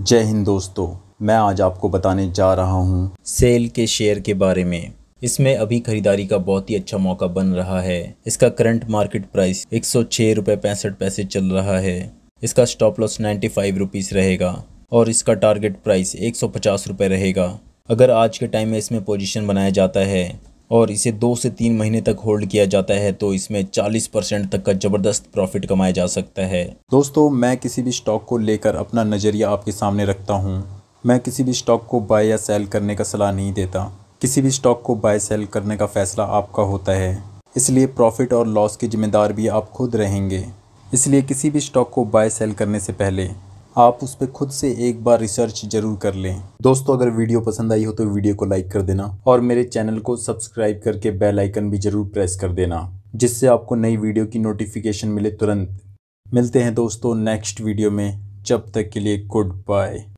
जय हिंद दोस्तों मैं आज आपको बताने जा रहा हूं सेल के शेयर के बारे में इसमें अभी खरीदारी का बहुत ही अच्छा मौका बन रहा है इसका करंट मार्केट प्राइस एक सौ छः रुपये पैंसठ पैसे चल रहा है इसका स्टॉप लॉस नाइन्टी फाइव रहेगा और इसका टारगेट प्राइस एक सौ पचास रुपये रहेगा अगर आज के टाइम में इसमें पोजीशन बनाया जाता है और इसे दो से तीन महीने तक होल्ड किया जाता है तो इसमें 40 परसेंट तक का ज़बरदस्त प्रॉफिट कमाया जा सकता है दोस्तों मैं किसी भी स्टॉक को लेकर अपना नज़रिया आपके सामने रखता हूँ मैं किसी भी स्टॉक को बाय या सेल करने का सलाह नहीं देता किसी भी स्टॉक को बाय सेल करने का फ़ैसला आपका होता है इसलिए प्रॉफिट और लॉस के जिम्मेदार भी आप खुद रहेंगे इसलिए किसी भी स्टॉक को बाय सेल करने से पहले आप उस पर खुद से एक बार रिसर्च जरूर कर लें दोस्तों अगर वीडियो पसंद आई हो तो वीडियो को लाइक कर देना और मेरे चैनल को सब्सक्राइब करके बेल आइकन भी जरूर प्रेस कर देना जिससे आपको नई वीडियो की नोटिफिकेशन मिले तुरंत मिलते हैं दोस्तों नेक्स्ट वीडियो में जब तक के लिए गुड बाय